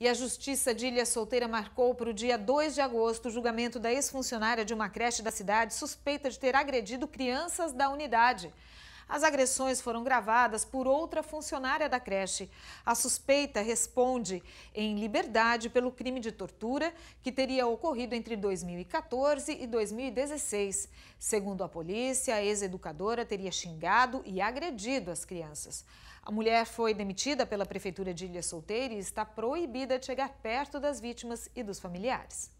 E a Justiça de Ilha Solteira marcou para o dia 2 de agosto o julgamento da ex-funcionária de uma creche da cidade suspeita de ter agredido crianças da unidade. As agressões foram gravadas por outra funcionária da creche. A suspeita responde em liberdade pelo crime de tortura que teria ocorrido entre 2014 e 2016. Segundo a polícia, a ex-educadora teria xingado e agredido as crianças. A mulher foi demitida pela Prefeitura de Ilha Solteira e está proibida de chegar perto das vítimas e dos familiares.